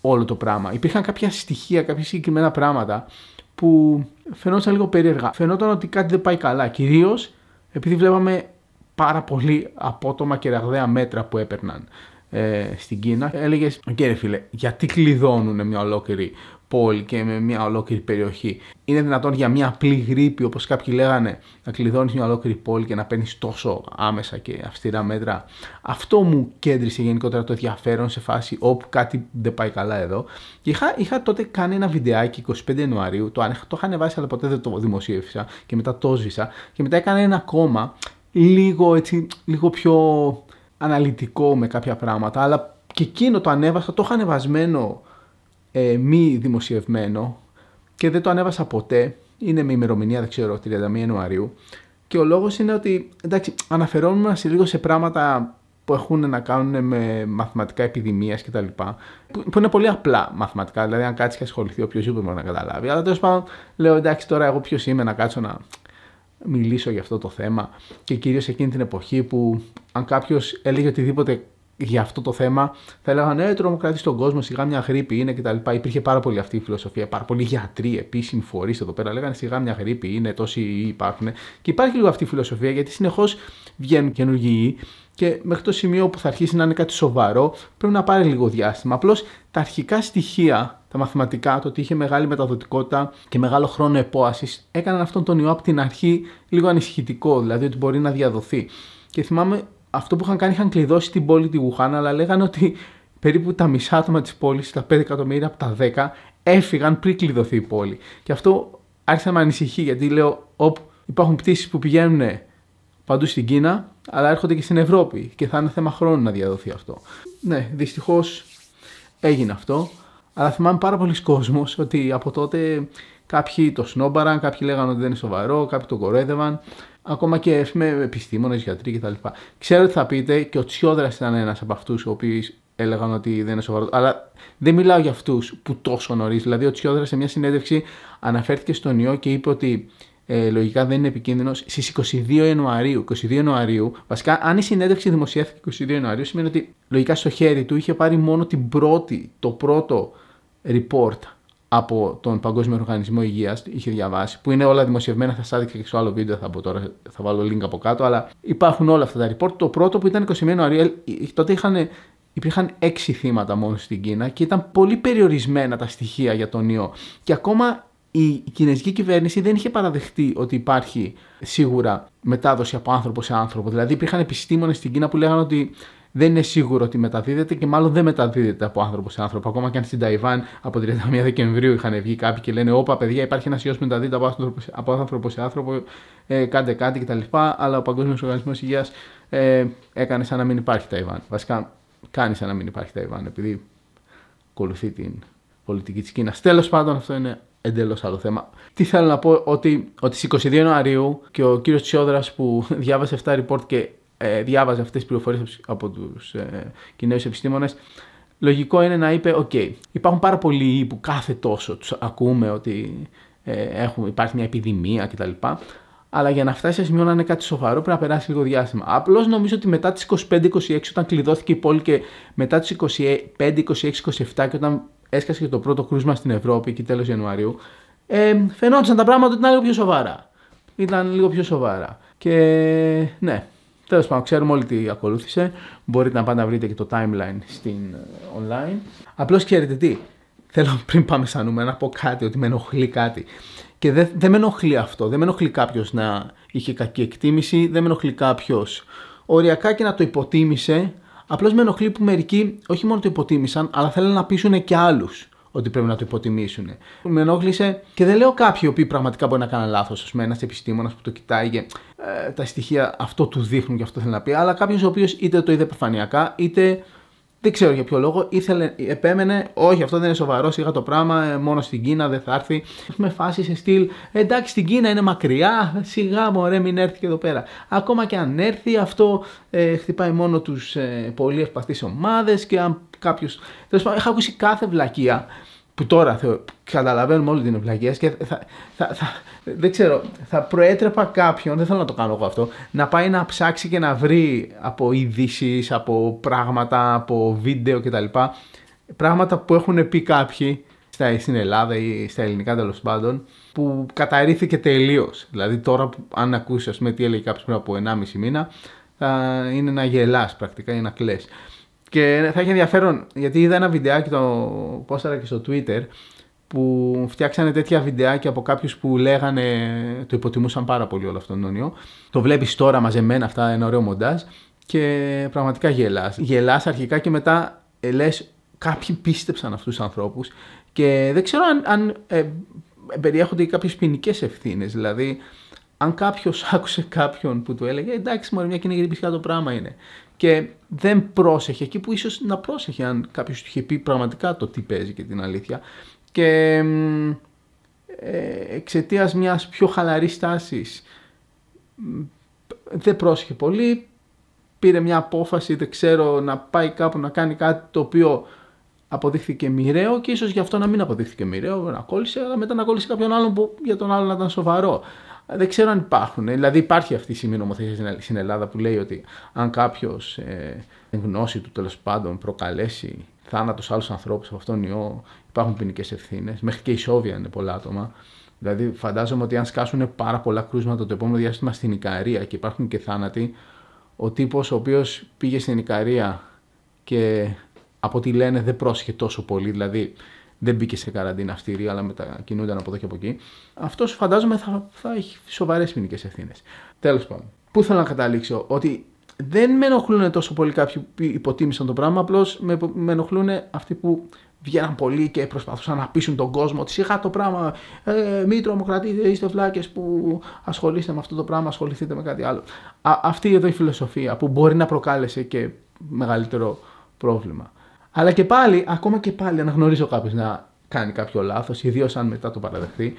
όλο το πράγμα. Υπήρχαν κάποια στοιχεία, κάποια συγκεκριμένα πράγματα που φαινόταν λίγο περίεργα. Φαινόταν ότι κάτι δεν πάει καλά. Κυρίως επειδή βλέπαμε πάρα πολύ απότομα και ραγδαία μέτρα που έπαιρναν ε, στην Κίνα. Έλεγες, κύριε φίλε, γιατί κλειδώνουν μια ολόκληρη πόλη και με μια ολόκληρη περιοχή. Είναι δυνατόν για μια απλή γρήπη, όπως κάποιοι λέγανε, να κλειδώνεις μια ολόκληρη πόλη και να παίρνεις τόσο άμεσα και αυστηρά μέτρα. Αυτό μου κέντρισε γενικότερα το ενδιαφέρον σε φάση όπου κάτι δεν πάει καλά εδώ. Και είχα, είχα τότε κάνει ένα βιντεάκι 25 Ιανουαρίου, το, το είχα ανεβάσει, αλλά ποτέ δεν το δημοσίευσα και μετά το ζήσα. Και μετά έκανα ένα ακόμα λίγο, έτσι, λίγο πιο αναλυτικό με κάποια πράγματα, αλλά και εκείνο το ανέβασα, το είχα ανεβασμένο ε, μη δημοσιευμένο και δεν το ανέβασα ποτέ. Είναι με ημερομηνία, δεν ξέρω, 31 Ιανουαρίου. Και ο λόγος είναι ότι, εντάξει, αναφερόμουν σε λίγο σε πράγματα που έχουν να κάνουν με μαθηματικά επιδημίας κτλ. Που, που είναι πολύ απλά μαθηματικά, δηλαδή αν κάτσεις και ασχοληθεί, οποιοδήποτε μπορεί να καταλάβει. Αλλά τέλος πάντων, λέω εντάξει, τώρα εγώ ποιος είμαι να κάτσω να μιλήσω για αυτό το θέμα. Και κυρίως εκείνη την εποχή που, αν κάποιος έλεγε οτιδήποτε για αυτό το θέμα θα έλεγαν ναι, «Ε, τρομοκράτη στον κόσμο, σιγά μια γρήπη είναι κτλ. Υπήρχε πάρα πολύ αυτή η φιλοσοφία. Πάρα πολλοί γιατροί, επίσημοι φορείς εδώ πέρα λέγανε σιγά μια γρήπη είναι, τόσοι υπάρχουν. Και υπάρχει λίγο αυτή η φιλοσοφία γιατί συνεχώς βγαίνουν καινούργιοι και μέχρι το σημείο που θα αρχίσει να είναι κάτι σοβαρό πρέπει να πάρει λίγο διάστημα. Απλώς τα αρχικά στοιχεία, τα μαθηματικά, το ότι είχε μεγάλη μεταδοτικότητα και μεγάλο χρόνο επόασης έκαναν αυτόν τον ιό από την αρχή λίγο ανησυχητικό, δηλαδή ότι μπορεί να διαδοθεί. Και θυμάμαι αυτό που είχαν κάνει είχαν κλειδώσει την πόλη τη Γουχάν, αλλά λέγανε ότι περίπου τα μισά άτομα της πόλης, τα 5 εκατομμύρια από τα 10, έφυγαν πριν κλειδωθεί η πόλη. Και αυτό άρχισε να με ανησυχεί, γιατί λέω, υπάρχουν πτήσεις που πηγαίνουν παντού στην Κίνα, αλλά έρχονται και στην Ευρώπη και θα είναι θέμα χρόνου να διαδοθεί αυτό. Ναι, δυστυχώς έγινε αυτό. Αλλά θυμάμαι πάρα πολλοί κόσμος ότι από τότε κάποιοι το σνόμπαραν, κάποιοι λέγανε ότι δεν είναι σοβαρό, κάποιοι το κορέδευαν ακόμα και με επιστήμονες, γιατροί κτλ. Ξέρω ότι θα πείτε και ο Τσιόδρας ήταν ένας από αυτούς Ο οποίοι έλεγαν ότι δεν είναι σοβαρός. Αλλά δεν μιλάω για αυτούς που τόσο νωρίς. Δηλαδή, ο Τσιόδρας σε μια συνέντευξη αναφέρθηκε στον ιό και είπε ότι ε, λογικά δεν είναι επικίνδυνος στις 22 Ιανουαρίου. 22 Ιανουαρίου, βασικά, αν η συνέντευξη δημοσιεύθηκε 22 Ιανουαρίου, σημαίνει ότι λογικά στο χέρι του είχε πάρει μόνο την πρώτη, το πρώτο report από τον Παγκόσμιο Οργανισμό Υγείας, είχε διαβάσει, που είναι όλα δημοσιευμένα, θα σας άδειξα και στο άλλο βίντεο, θα πω τώρα, θα βάλω link από κάτω, αλλά υπάρχουν όλα αυτά τα report. Το πρώτο που ήταν 21 Ιανουαρίου, ε, τότε είχαν, υπήρχαν 6 θύματα μόνο στην Κίνα και ήταν πολύ περιορισμένα τα στοιχεία για τον ιό. Και ακόμα η κινέζικη κυβέρνηση δεν είχε παραδεχτεί ότι υπάρχει σίγουρα μετάδοση από άνθρωπο σε άνθρωπο. Δηλαδή, υπήρχαν επιστήμονες στην Κίνα που λέγανε ότι δεν είναι σίγουρο ότι μεταδίδεται και μάλλον δεν μεταδίδεται από άνθρωπο σε άνθρωπο. Ακόμα και αν στην Ταϊβάν από 31 Δεκεμβρίου είχαν βγει κάποιοι και λένε: Ωπα παιδιά, υπάρχει ένας ιό που μεταδίδεται από άνθρωπο, από άνθρωπο σε άνθρωπο, ε, κάντε κάτι κτλ. Αλλά ο Παγκόσμιος Οργανισμός Υγείας ε, έκανε σαν να μην υπάρχει Ταϊβάν. Βασικά, κάνει σαν να μην υπάρχει Ταϊβάν, επειδή ακολουθεί την πολιτική της Κίνας. Τέλος πάντων, αυτό είναι εντελώς άλλο θέμα. Τι θέλω να πω, ότι, ότι στις 22 Ιανουαρίου και ο κύριος Τσιόδρας που [laughs] διάβασε 7 report και ε, διάβαζε αυτές τις πληροφορίες από τους ε, Κινέζους επιστήμονες, λογικό είναι να είπε: οκ υπάρχουν πάρα πολλοί που κάθε τόσο τους ακούμε ότι ε, έχουν, υπάρχει μια επιδημία κτλ. Αλλά για να φτάσεις σε σημείο να είναι κάτι σοβαρό πρέπει να περάσεις λίγο διάστημα. Απλώς νομίζω ότι μετά τις 25-26, όταν κλειδώθηκε η πόλη και μετά τις 25-26-27 και όταν έσκασε και το πρώτο κρούσμα στην Ευρώπη και τέλος Ιανουαρίου, ε, φαινόταν τα πράγματα ότι ήταν λίγο πιο σοβαρά. Ήταν λίγο πιο σοβαρά. Και ναι, Τέλος πάντων, ξέρουμε όλοι τι ακολούθησε. Μπορείτε να πάτε να βρείτε και το timeline στην ε, online. Απλώς ξέρετε τι. Θέλω [laughs] πριν πάμε στα νούμερα να πω κάτι, ότι με ενοχλεί κάτι. Και δεν, δεν με ενοχλεί αυτό. Δεν με ενοχλεί κάποιος να είχε κακή εκτίμηση, δεν με ενοχλεί κάποιος οριακά και να το υποτίμησε. Απλώς με ενοχλεί που μερικοί όχι μόνο το υποτίμησαν, αλλά θέλουν να πείσουν και άλλους ότι πρέπει να το υποτιμήσουν. Με ενόχλησε και δεν λέω κάποιοι οι οποίοι πραγματικά μπορεί να κάνουν λάθος. Ας πούμε, ένας επιστήμονας που το κοιτάει και ε, τα στοιχεία αυτό του δείχνουν και αυτό θέλει να πει, αλλά κάποιος ο οποίος είτε το είδε επιφανειακά, είτε δεν ξέρω για ποιο λόγο, ήθελε, επέμενε, όχι αυτό δεν είναι σοβαρό, σιγά το πράγμα, ε, μόνο στην Κίνα δεν θα έρθει. με φάσει σε στυλ, εντάξει στην Κίνα είναι μακριά, σιγά μωρέ μην έρθει και εδώ πέρα. Ακόμα και αν έρθει αυτό ε, χτυπάει μόνο τους ε, πολύ ευπαθείς ομάδες και αν κάποιος. Είχα ακούσει κάθε βλακεία που τώρα θεω, καταλαβαίνουμε όλοι την ευλαγία και θα, θα, θα, δεν θα προέτρεπα κάποιον, δεν θέλω να το κάνω εγώ αυτό, να πάει να ψάξει και να βρει από ειδήσεις, από πράγματα, από βίντεο κτλ. Πράγματα που έχουν πει κάποιοι στα, στην Ελλάδα ή στα ελληνικά τέλος πάντων, που καταρρύθηκε τελείως. Δηλαδή τώρα, αν ακούσεις, ας πούμε, τι έλεγε κάποιος πριν από 1,5 μήνα, θα είναι να γελάς πρακτικά ή να κλαις. Και θα έχει ενδιαφέρον, γιατί είδα ένα βιντεάκι το πόσταρα και στο Twitter που φτιάξανε τέτοια βιντεάκια από κάποιους που λέγανε, το υποτιμούσαν πάρα πολύ όλο αυτόν τον Ιώ. Το βλέπεις τώρα μαζεμένα αυτά, ένα ωραίο μοντάζ και πραγματικά γελάς. Γελάς αρχικά και μετά ε, λες κάποιοι πίστεψαν αυτούς τους ανθρώπους και δεν ξέρω αν, αν ε, περιέχονται και κάποιες ποινικές ευθύνες. Δηλαδή, αν κάποιος [laughs] άκουσε κάποιον που του έλεγε «Ε, Εντάξει, μόνο μια κοινή γρήπη το πράγμα είναι και δεν πρόσεχε εκεί που ίσως να πρόσεχε αν κάποιος του είχε πει πραγματικά το τι παίζει και την αλήθεια και ε, εξαιτίας μιας πιο χαλαρής στάσης δεν πρόσεχε πολύ, πήρε μια απόφαση, δεν ξέρω, να πάει κάπου να κάνει κάτι το οποίο αποδείχθηκε μοιραίο και ίσως γι' αυτό να μην αποδείχθηκε μοιραίο, να κόλλησε, αλλά μετά να κόλλησε κάποιον άλλον που για τον άλλον ήταν σοβαρό. Ε, δεν ξέρω αν υπάρχουν. Ε, δηλαδή υπάρχει αυτή η σημεία νομοθεσία στην Ελλάδα που λέει ότι αν κάποιος ε, γνώση του τέλος πάντων προκαλέσει θάνατος άλλους ανθρώπους από αυτόν τον ιό, υπάρχουν ποινικές ευθύνες. Μέχρι και η Σόβια είναι πολλά άτομα. Δηλαδή, φαντάζομαι ότι αν σκάσουν πάρα πολλά κρούσματα το επόμενο διάστημα στην Ικαρία και υπάρχουν και θάνατοι, ο τύπος ο οποίος πήγε στην Ικαρία και από ό,τι λένε δεν πρόσχε τόσο πολύ. Δηλαδή, δεν μπήκε σε καραντίνα αυστηρή, αλλά μετακινούνταν από εδώ και από εκεί. Αυτός φαντάζομαι θα, θα έχει σοβαρές ποινικές ευθύνες. Τέλος πάντων, πού θέλω να καταλήξω, ότι δεν με ενοχλούν τόσο πολύ κάποιοι που υποτίμησαν το πράγμα, απλώς με, με ενοχλούν αυτοί που βγαίναν πολύ και προσπαθούσαν να πείσουν τον κόσμο ότι σιγά το πράγμα, ε, μη τρομοκρατείτε, είστε φλάκες που ασχολείστε με αυτό το πράγμα, ασχοληθείτε με κάτι άλλο. αυτή εδώ η φιλοσοφία που μπορεί να προκάλεσε και μεγαλύτερο πρόβλημα. Αλλά και πάλι, ακόμα και πάλι, αναγνωρίζω κάποιος να κάνει κάποιο λάθος, ιδίως αν μετά το παραδεχτεί.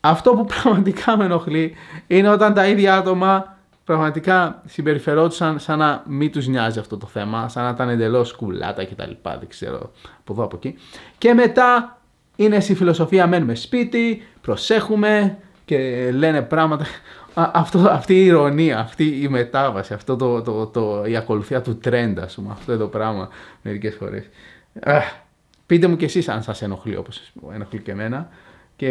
Αυτό που πραγματικά με ενοχλεί είναι όταν τα ίδια άτομα πραγματικά συμπεριφερόντουσαν σαν να μην τους νοιάζει αυτό το θέμα, σαν να ήταν εντελώς κουλάτα κτλ. Δεν ξέρω από εδώ από εκεί. Και μετά είναι στη φιλοσοφία μένουμε σπίτι, προσέχουμε, και λένε πράγματα. Αυτό, αυτή η ηρωνία, αυτή η μετάβαση, αυτό το, το, το, η ακολουθία του τρέντα, ας πούμε, αυτό εδώ πράγμα μερικές φορές. Πείτε μου κι εσείς αν σας ενοχλεί όπως ενοχλεί και εμένα. Και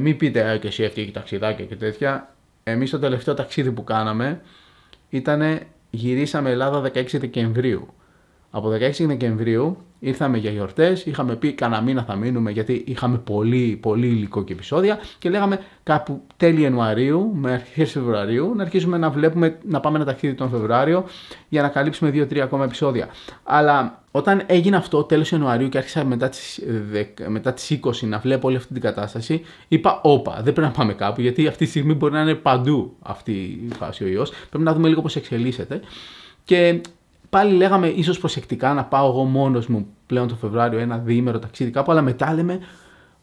μην πείτε, και εσύ αυτή η ταξιδάκια και τέτοια. Εμείς το τελευταίο ταξίδι που κάναμε ήταν γυρίσαμε Ελλάδα 16 Δεκεμβρίου. Από 16 Δεκεμβρίου ήρθαμε για γιορτές, είχαμε πει κανένα μήνα θα μείνουμε γιατί είχαμε πολύ, πολύ υλικό και επεισόδια και λέγαμε κάπου τέλη Ιανουαρίου με αρχές Φεβρουαρίου να αρχίσουμε να βλέπουμε, να πάμε ένα ταξίδι τον Φεβρουάριο για να καλύψουμε 2-3 ακόμα επεισόδια. Αλλά όταν έγινε αυτό τέλος Ιανουαρίου και άρχισα μετά τις 20 να βλέπω όλη αυτή την κατάσταση, είπα όπα, δεν πρέπει να πάμε κάπου γιατί αυτή τη στιγμή μπορεί να είναι παντού αυτή η φάση ο ιός. Πρέπει να δούμε λίγο πώς εξελίσσεται. Και πάλι λέγαμε ίσως προσεκτικά να πάω εγώ μόνος μου πλέον το Φεβράριο ένα διήμερο ταξίδι κάπου, αλλά μετά λέμε.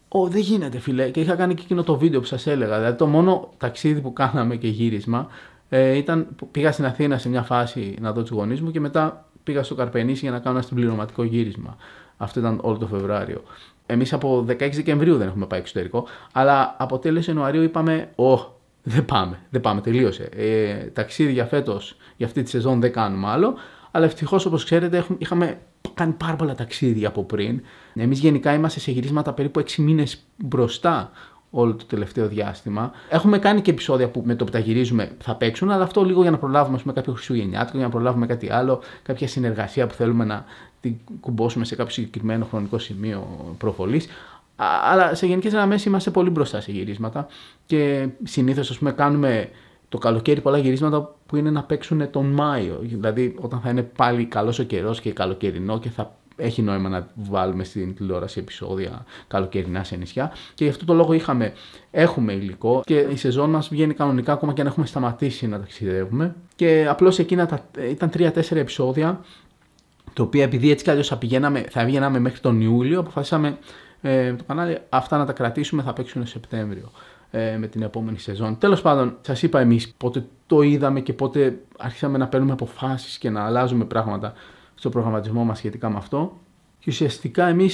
Ω, δεν γίνεται, φίλε. Και είχα κάνει και εκείνο το βίντεο που σας έλεγα. Δηλαδή, το μόνο ταξίδι που κάναμε και γύρισμα ε, ήταν. Πήγα στην Αθήνα σε μια φάση να δω τους γονείς μου και μετά πήγα στο Καρπενήσι για να κάνω ένα συμπληρωματικό γύρισμα. Αυτό ήταν όλο το Φεβράριο. Εμείς από 16 Δεκεμβρίου δεν έχουμε πάει εξωτερικό, αλλά από τέλος Ιανουαρίου είπαμε: Ω, δεν πάμε, δεν πάμε, τελείωσε. Ε, ταξίδι για φέτος, για αυτή τη σεζόν δεν κάνουμε άλλο. Αλλά ευτυχώς, όπως ξέρετε, είχαμε κάνει πάρα πολλά ταξίδια από πριν. Εμείς γενικά είμαστε σε γυρίσματα περίπου 6 μήνες μπροστά όλο το τελευταίο διάστημα. Έχουμε κάνει και επεισόδια που με το που τα γυρίζουμε θα παίξουν, αλλά αυτό λίγο για να προλάβουμε πούμε, κάποιο Χριστουγεννιάτικο, για να προλάβουμε κάτι άλλο, κάποια συνεργασία που θέλουμε να την κουμπώσουμε σε κάποιο συγκεκριμένο χρονικό σημείο προβολής. Αλλά σε γενικές γραμμές είμαστε πολύ μπροστά σε γυρίσματα και συνήθως κάνουμε το καλοκαίρι πολλά γυρίσματα που είναι να παίξουν τον Μάιο. Δηλαδή όταν θα είναι πάλι καλός ο καιρός και καλοκαιρινό και θα έχει νόημα να βάλουμε στην τηλεόραση επεισόδια καλοκαιρινά σε νησιά. Και γι' αυτό το λόγο είχαμε, έχουμε υλικό και η σεζόν μας βγαίνει κανονικά ακόμα και αν έχουμε σταματήσει να ταξιδεύουμε. Και απλώς εκείνα τα, ηταν ήταν τρία-τέσσερα επεισόδια, τα οποία επειδή έτσι κι αλλιώς θα, πηγαίναμε, θα βγαίναμε μέχρι τον Ιούλιο, αποφασίσαμε ε, το κανάλι αυτά να τα κρατήσουμε, θα παίξουν Σεπτέμβριο ε, με την επόμενη σεζόν. Τέλος πάντων, σας είπα εμείς πότε το είδαμε και πότε αρχίσαμε να παίρνουμε αποφάσεις και να αλλάζουμε πράγματα στο προγραμματισμό μας σχετικά με αυτό. Και ουσιαστικά εμείς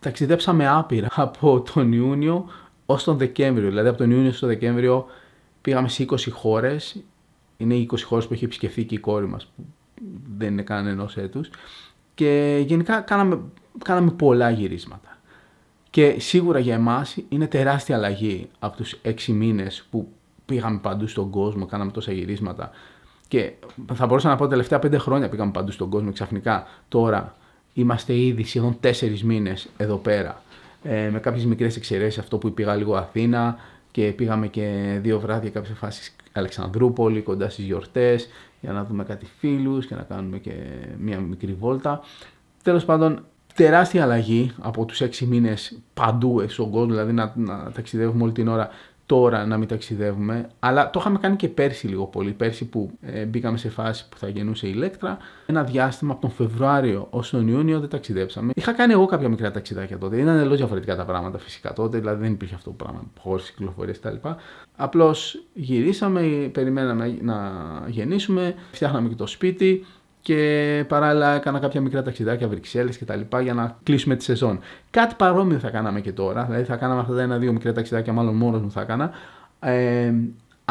ταξιδέψαμε άπειρα [laughs] από τον Ιούνιο ως τον Δεκέμβριο. Δηλαδή, από τον Ιούνιο στο Δεκέμβριο πήγαμε σε 20 χώρες. Είναι οι 20 χώρες που έχει επισκεφθεί και η κόρη μας, που δεν είναι κανένα ενός έτους. Και γενικά κάναμε, κάναμε πολλά γυρίσματα. Και σίγουρα για εμάς είναι τεράστια αλλαγή από τους έξι μήνες που πήγαμε παντού στον κόσμο, κάναμε τόσα γυρίσματα. Και θα μπορούσα να πω τα τελευταία πέντε χρόνια πήγαμε παντού στον κόσμο ξαφνικά. Τώρα είμαστε ήδη σχεδόν τέσσερις μήνες εδώ πέρα. Ε, με κάποιες μικρές εξαιρέσεις, αυτό που πήγα λίγο Αθήνα και πήγαμε και δύο βράδια κάποιες φάσεις Αλεξανδρούπολη κοντά στις γιορτές, για να δούμε κάτι φίλους και να κάνουμε και μια μικρή βόλτα. Τέλος πάντων τεράστια αλλαγή από τους 6 μήνες παντού στον κόσμο, δηλαδή να, να ταξιδεύουμε όλη την ώρα τώρα να μην ταξιδεύουμε, αλλά το είχαμε κάνει και πέρσι λίγο πολύ, πέρσι που ε, μπήκαμε σε φάση που θα γεννούσε η Ηλέκτρα, ένα διάστημα από τον Φεβρουάριο ως τον Ιούνιο δεν ταξιδέψαμε. Είχα κάνει εγώ κάποια μικρά ταξιδάκια τότε, ήταν εντελώς διαφορετικά τα πράγματα φυσικά τότε, δηλαδή δεν υπήρχε αυτό το πράγμα, χώρες, κυκλοφορίες κτλ. Απλώς γυρίσαμε, περιμέναμε να γεννήσουμε, φτιάχναμε και το σπίτι, και παράλληλα έκανα κάποια μικρά ταξιδάκια, Βρυξέλλες και τα λοιπά για να κλείσουμε τη σεζόν. Κάτι παρόμοιο θα κάναμε και τώρα, δηλαδή θα κάναμε αυτά τα ένα-δύο μικρά ταξιδάκια, μάλλον μόνος μου θα έκανα, ε,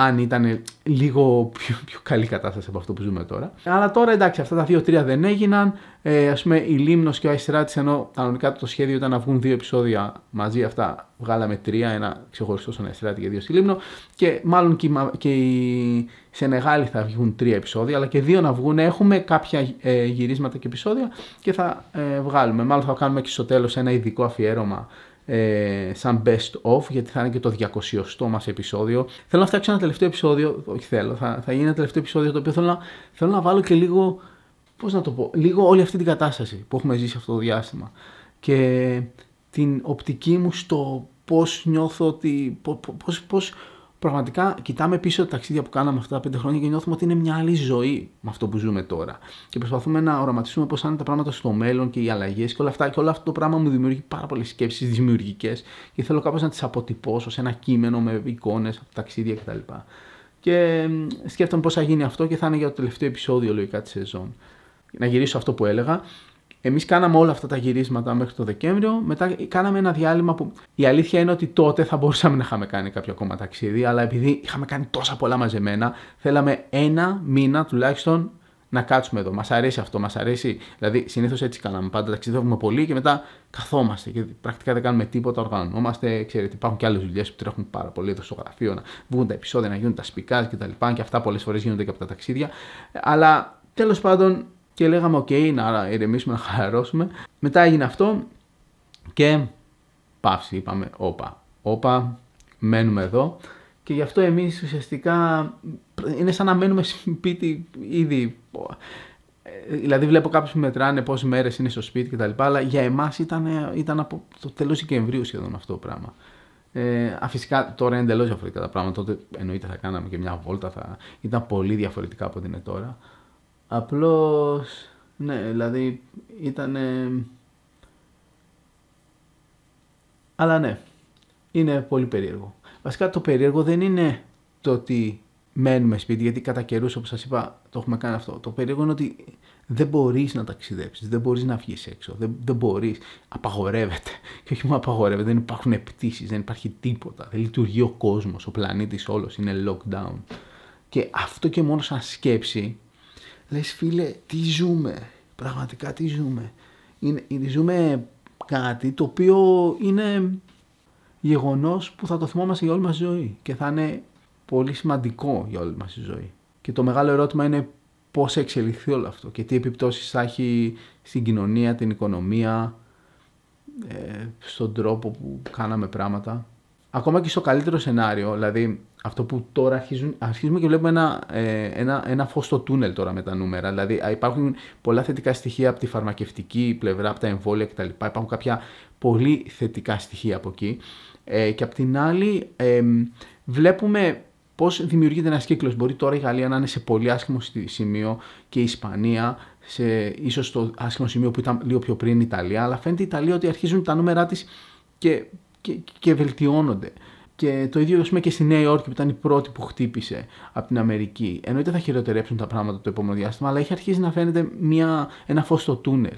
αν ήταν λίγο πιο, πιο καλή κατάσταση από αυτό που ζούμε τώρα. Αλλά τώρα εντάξει, αυτά τα δύο-τρία δεν έγιναν. Ε, Ας πούμε, η Λίμνος και ο Αϊστράτη, ενώ κανονικά το σχέδιο ήταν να βγουν δύο επεισόδια μαζί, αυτά βγάλαμε τρία, ένα ξεχωριστό στον Αϊστράτη και δύο στη Λίμνο. Και μάλλον και, και οι Σενεγάλη θα βγουν τρία επεισόδια, αλλά και δύο να βγουν. Έχουμε κάποια ε, γυρίσματα και επεισόδια και θα ε, βγάλουμε. Μάλλον θα κάνουμε και στο τέλος ένα ειδικό αφιέρωμα ε, σαν best of, γιατί θα είναι και το 200ο μας επεισόδιο. Θέλω να φτιάξω ένα τελευταίο επεισόδιο, όχι θέλω, θα, θα γίνει ένα τελευταίο επεισόδιο το οποίο θέλω να, θέλω να βάλω και λίγο, πώς να το πω, λίγο όλη αυτή την κατάσταση που έχουμε ζήσει αυτό το διάστημα. Και την οπτική μου στο πώς νιώθω ότι, πώς, πώς, πραγματικά κοιτάμε πίσω τα ταξίδια που κάναμε αυτά τα πέντε χρόνια και νιώθουμε ότι είναι μια άλλη ζωή με αυτό που ζούμε τώρα. Και προσπαθούμε να οραματιστούμε πώς θα είναι τα πράγματα στο μέλλον και οι αλλαγές και όλα αυτά. Και όλο αυτό το πράγμα μου δημιουργεί πάρα πολλές σκέψεις δημιουργικές και θέλω κάπως να τις αποτυπώσω σε ένα κείμενο με εικόνες από ταξίδια κτλ. Και σκέφτομαι πώς θα γίνει αυτό και θα είναι για το τελευταίο επεισόδιο λογικά της σεζόν. Να γυρίσω αυτό που έλεγα. Εμείς κάναμε όλα αυτά τα γυρίσματα μέχρι το Δεκέμβριο. Μετά κάναμε ένα διάλειμμα που η αλήθεια είναι ότι τότε θα μπορούσαμε να είχαμε κάνει κάποιο ακόμα ταξίδι, αλλά επειδή είχαμε κάνει τόσα πολλά μαζεμένα, θέλαμε ένα μήνα τουλάχιστον να κάτσουμε εδώ. Μας αρέσει αυτό, μας αρέσει. Δηλαδή, συνήθως έτσι κάναμε. Πάντα ταξιδεύουμε πολύ και μετά καθόμαστε Γιατί πρακτικά δεν κάνουμε τίποτα. Οργανωνόμαστε. Ξέρετε, υπάρχουν και άλλες δουλειές που τρέχουν πάρα πολύ εδώ στο γραφείο, να βγουν τα επεισόδια, να γίνουν τα σπικά κτλ. Και, και αυτά πολλές φορές γίνονται και από τα ταξίδια. Αλλά τέλος πάντων και λέγαμε οκ, okay, να ηρεμήσουμε, να χαλαρώσουμε. Μετά έγινε αυτό και παύση, είπαμε όπα, όπα, μένουμε εδώ. Και γι' αυτό εμείς ουσιαστικά είναι σαν να μένουμε σπίτι ήδη. Δηλαδή βλέπω κάποιους που μετράνε πόσες μέρες είναι στο σπίτι κτλ. Αλλά για εμάς ήταν, ήταν από το τέλος Δεκεμβρίου σχεδόν αυτό το πράγμα. Ε, τώρα είναι εντελώς διαφορετικά τα πράγματα. Τότε εννοείται θα κάναμε και μια βόλτα. Θα... Ήταν πολύ διαφορετικά από ό,τι είναι τώρα. Απλώς, ναι, δηλαδή ήταν... Αλλά ναι, είναι πολύ περίεργο. Βασικά το περίεργο δεν είναι το ότι μένουμε σπίτι, γιατί κατά καιρούς, όπως σας είπα, το έχουμε κάνει αυτό. Το περίεργο είναι ότι δεν μπορείς να ταξιδέψεις, δεν μπορείς να βγεις έξω, δεν, δεν μπορείς. Απαγορεύεται. [laughs] Και όχι μόνο απαγορεύεται, δεν υπάρχουν πτήσει, δεν υπάρχει τίποτα. Δεν λειτουργεί ο κόσμος, ο πλανήτης όλος είναι lockdown. Και αυτό και μόνο σαν σκέψη λες φίλε τι ζούμε, πραγματικά τι ζούμε. Είναι, ζούμε κάτι το οποίο είναι γεγονός που θα το θυμόμαστε για όλη μας τη ζωή και θα είναι πολύ σημαντικό για όλη μας τη ζωή. Και το μεγάλο ερώτημα είναι πώς θα εξελιχθεί όλο αυτό και τι επιπτώσεις θα έχει στην κοινωνία, την οικονομία, ε, στον τρόπο που κάναμε πράγματα. Ακόμα και στο καλύτερο σενάριο, δηλαδή αυτό που τώρα αρχίζουμε και βλέπουμε ένα, ε, ένα, ένα φως στο τούνελ τώρα με τα νούμερα. Δηλαδή υπάρχουν πολλά θετικά στοιχεία από τη φαρμακευτική πλευρά, από τα εμβόλια κτλ. Υπάρχουν κάποια πολύ θετικά στοιχεία από εκεί. Ε, και απ' την άλλη ε, βλέπουμε πώς δημιουργείται ένας κύκλος. Μπορεί τώρα η Γαλλία να είναι σε πολύ άσχημο σημείο και η Ισπανία σε ίσως στο άσχημο σημείο που ήταν λίγο πιο πριν η Ιταλία. Αλλά φαίνεται η Ιταλία ότι αρχίζουν τα νούμερά της και, και, και βελτιώνονται. Και το ίδιο πούμε, και στη Νέα Υόρκη που ήταν η πρώτη που χτύπησε από την Αμερική. Εννοείται θα χειροτερέψουν τα πράγματα το επόμενο διάστημα, αλλά έχει αρχίσει να φαίνεται μια, ένα φως στο τούνελ.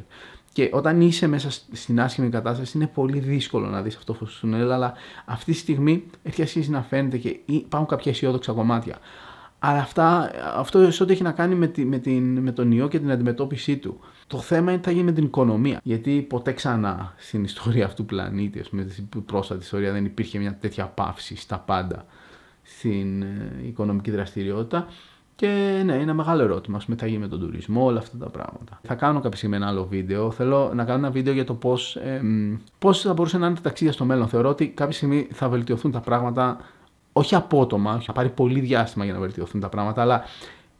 Και όταν είσαι μέσα στην άσχημη κατάσταση, είναι πολύ δύσκολο να δεις αυτό το φως στο τούνελ, αλλά αυτή τη στιγμή έχει αρχίσει να φαίνεται και υπάρχουν κάποια αισιόδοξα κομμάτια. Αλλά αυτά, αυτό ό,τι έχει να κάνει με, τη, με, την, με τον ιό και την αντιμετώπιση του. Το θέμα είναι τι θα γίνει με την οικονομία. Γιατί ποτέ ξανά στην ιστορία αυτού του πλανήτη, ας πούμε, στην πρόσφατη ιστορία, δεν υπήρχε μια τέτοια πάυση στα πάντα στην ε, οικονομική δραστηριότητα. Και ναι, είναι ένα μεγάλο ερώτημα. Ας πούμε, τι θα γίνει με τον τουρισμό, όλα αυτά τα πράγματα. Θα κάνω κάποια στιγμή ένα άλλο βίντεο. Θέλω να κάνω ένα βίντεο για το πώς πώς θα μπορούσε να είναι τα ταξίδια στο μέλλον. Θεωρώ ότι κάποια στιγμή θα βελτιωθούν τα πράγματα. Όχι απότομα, θα πάρει πολύ διάστημα για να βελτιωθούν τα πράγματα, αλλά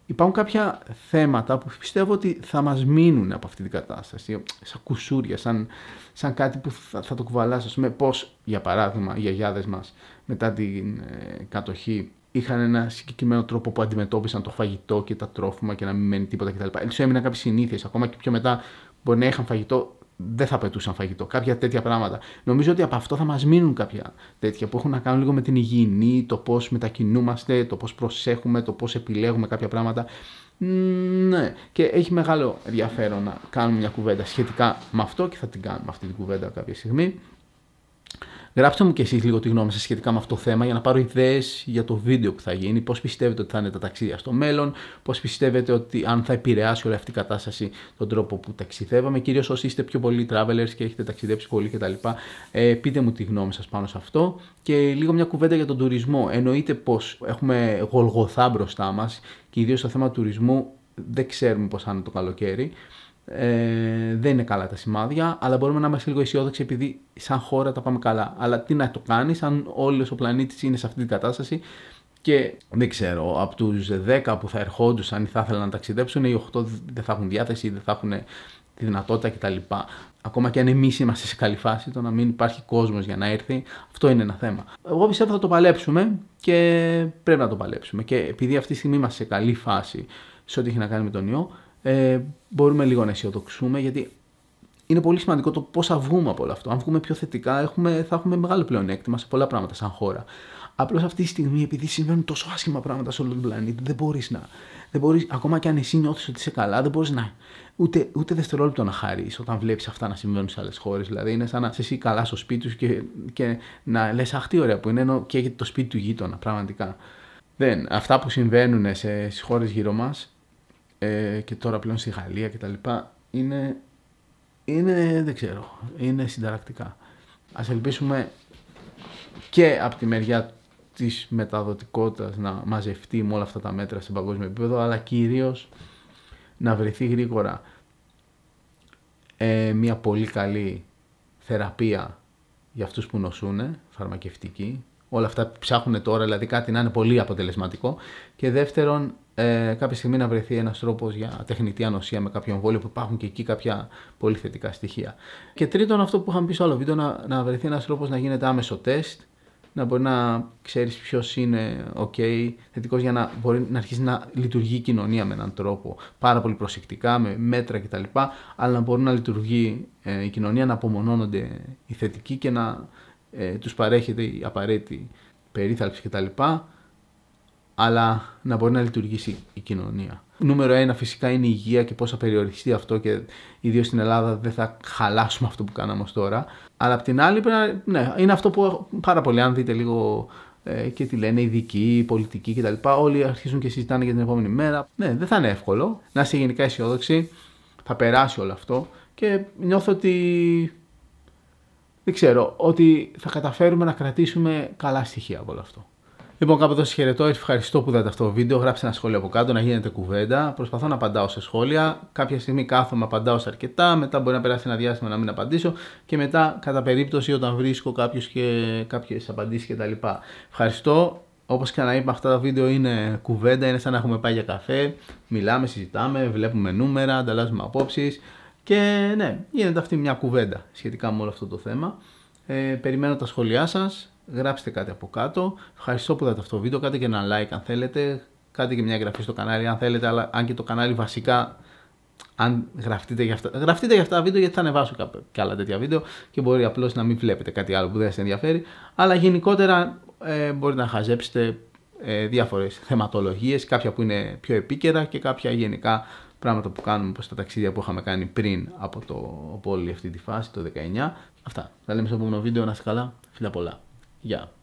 υπάρχουν κάποια θέματα που πιστεύω ότι θα μας μείνουν από αυτή την κατάσταση, σαν κουσούρια, σαν, σαν κάτι που θα, το κουβαλάς, ας πούμε, πώς, για παράδειγμα, οι γιαγιάδες μας μετά την ε, κατοχή είχαν ένα συγκεκριμένο τρόπο που αντιμετώπισαν το φαγητό και τα τρόφιμα και να μην μένει τίποτα κτλ. Έτσι έμειναν κάποιες συνήθειες. Ακόμα και πιο μετά μπορεί να είχαν φαγητό δεν θα πετούσαν φαγητό. Κάποια τέτοια πράγματα. Νομίζω ότι από αυτό θα μας μείνουν κάποια τέτοια που έχουν να κάνουν λίγο με την υγιεινή, το πώς μετακινούμαστε, το πώς προσέχουμε, το πώς επιλέγουμε κάποια πράγματα. Ναι, και έχει μεγάλο ενδιαφέρον να κάνουμε μια κουβέντα σχετικά με αυτό και θα την κάνουμε αυτή την κουβέντα κάποια στιγμή. Γράψτε μου και εσείς λίγο τη γνώμη σας σχετικά με αυτό το θέμα για να πάρω ιδέες για το βίντεο που θα γίνει, πώς πιστεύετε ότι θα είναι τα ταξίδια στο μέλλον, πώς πιστεύετε ότι αν θα επηρεάσει όλη αυτή η κατάσταση τον τρόπο που ταξιδεύαμε, κυρίως όσοι είστε πιο πολλοί travelers και έχετε ταξιδέψει πολύ κτλ. Ε, πείτε μου τη γνώμη σας πάνω σε αυτό και λίγο μια κουβέντα για τον τουρισμό. Εννοείται πως έχουμε γολγοθά μπροστά μας και ιδίως στο θέμα τουρισμού δεν ξέρουμε πώς θα είναι το καλοκαίρι ε, δεν είναι καλά τα σημάδια, αλλά μπορούμε να είμαστε λίγο αισιόδοξοι επειδή σαν χώρα τα πάμε καλά. Αλλά τι να το κάνεις, αν όλος ο πλανήτης είναι σε αυτή την κατάσταση. Και δεν ξέρω, από του 10 που θα ερχόντουσαν ή θα ήθελαν να ταξιδέψουν, οι 8 δεν θα έχουν διάθεση ή δεν θα έχουν τη δυνατότητα κτλ. Ακόμα και αν εμείς είμαστε σε καλή φάση, το να μην υπάρχει κόσμος για να έρθει, αυτό είναι ένα θέμα. Εγώ πιστεύω ότι θα το παλέψουμε και πρέπει να το παλέψουμε. Και επειδή αυτή τη στιγμή είμαστε σε καλή φάση σε ό,τι έχει να κάνει με τον ιό, ε, μπορούμε λίγο να αισιοδοξούμε γιατί είναι πολύ σημαντικό το πώς θα βγούμε από όλο αυτό. Αν βγούμε πιο θετικά, έχουμε, θα έχουμε μεγάλο πλεονέκτημα σε πολλά πράγματα σαν χώρα. Απλώς αυτή τη στιγμή, επειδή συμβαίνουν τόσο άσχημα πράγματα σε όλο τον πλανήτη, δεν μπορείς να. Δεν μπορείς, ακόμα και αν εσύ νιώθεις ότι είσαι καλά, δεν μπορείς να. Ούτε, ούτε δευτερόλεπτο να χαρείς όταν βλέπεις αυτά να συμβαίνουν σε άλλες χώρες. Δηλαδή, είναι σαν να είσαι εσύ καλά στο σπίτι σου και, και να λες: Αχ, τι ωραία που είναι, ενώ και το σπίτι του γείτονα, πραγματικά. Δεν, αυτά που συμβαίνουν στις χώρες γύρω μας ε, και τώρα πλέον στη Γαλλία λοιπά Είναι, είναι, δεν ξέρω, είναι συνταρακτικά. Ας ελπίσουμε και από τη μεριά της μεταδοτικότητας να μαζευτεί με όλα αυτά τα μέτρα σε παγκόσμιο επίπεδο, αλλά κυρίως να βρεθεί γρήγορα ε, μια πολύ καλή θεραπεία για αυτούς που νοσούν, φαρμακευτική, όλα αυτά που ψάχνουν τώρα, δηλαδή κάτι να είναι πολύ αποτελεσματικό. Και δεύτερον, ε, κάποια στιγμή να βρεθεί ένας τρόπος για τεχνητή ανοσία με κάποιο εμβόλιο που υπάρχουν και εκεί κάποια πολύ θετικά στοιχεία. Και τρίτον, αυτό που είχαμε πει στο άλλο βίντεο, να, να βρεθεί ένας τρόπος να γίνεται άμεσο τεστ, να μπορεί να ξέρεις ποιος είναι OK, θετικός για να μπορεί να αρχίσει να λειτουργεί η κοινωνία με έναν τρόπο πάρα πολύ προσεκτικά, με μέτρα κτλ. Αλλά να μπορεί να λειτουργεί ε, η κοινωνία, να απομονώνονται οι θετικοί και να ε, τους παρέχεται η απαραίτητη περίθαλψη κτλ. Αλλά να μπορεί να λειτουργήσει η κοινωνία. Νούμερο ένα φυσικά είναι η υγεία και πώς θα περιοριστεί αυτό και ιδίως στην Ελλάδα δεν θα χαλάσουμε αυτό που κάναμε ως τώρα. Αλλά απ' την άλλη ναι, είναι αυτό που πάρα πολύ αν δείτε λίγο ε, και τι λένε ειδικοί, πολιτικοί κτλ. Όλοι αρχίζουν και συζητάνε για την επόμενη μέρα. Ναι, δεν θα είναι εύκολο. Να είσαι γενικά αισιόδοξη. Θα περάσει όλο αυτό και νιώθω ότι δεν ξέρω, ότι θα καταφέρουμε να κρατήσουμε καλά στοιχεία από όλο αυτό. Λοιπόν, κάπου εδώ σας χαιρετώ. Ευχαριστώ που είδατε αυτό το βίντεο. Γράψτε ένα σχόλιο από κάτω, να γίνεται κουβέντα. Προσπαθώ να απαντάω σε σχόλια. Κάποια στιγμή κάθομαι, απαντάω σε αρκετά. Μετά μπορεί να περάσει ένα διάστημα να μην απαντήσω. Και μετά, κατά περίπτωση, όταν βρίσκω κάποιου και κάποιες απαντήσεις κτλ. Ευχαριστώ. Όπως και να είπα, αυτά τα βίντεο είναι κουβέντα, είναι σαν να έχουμε πάει για καφέ. Μιλάμε, συζητάμε, βλέπουμε νούμερα, ανταλλάσσουμε απόψεις. Και ναι, γίνεται αυτή μια κουβέντα σχετικά με όλο αυτό το θέμα. Ε, περιμένω τα σχόλιά σας, γράψτε κάτι από κάτω. Ευχαριστώ που είδατε αυτό το βίντεο, κάντε και ένα like αν θέλετε, κάντε και μια εγγραφή στο κανάλι αν θέλετε, αλλά αν και το κανάλι βασικά αν γραφτείτε για αυτά, γραφτείτε για αυτά τα βίντεο γιατί θα ανεβάσω και άλλα τέτοια βίντεο και μπορεί απλώς να μην βλέπετε κάτι άλλο που δεν σας ενδιαφέρει. Αλλά γενικότερα ε, μπορείτε να χαζέψετε ε, διάφορες διάφορε θεματολογίες, κάποια που είναι πιο επίκαιρα και κάποια γενικά πράγματα που κάνουμε όπως τα ταξίδια που είχαμε κάνει πριν από, το, από όλη αυτή τη φάση, το 19. Αυτά. Θα λέμε στο επόμενο βίντεο. Να είστε καλά. Φιλά πολλά. Γεια.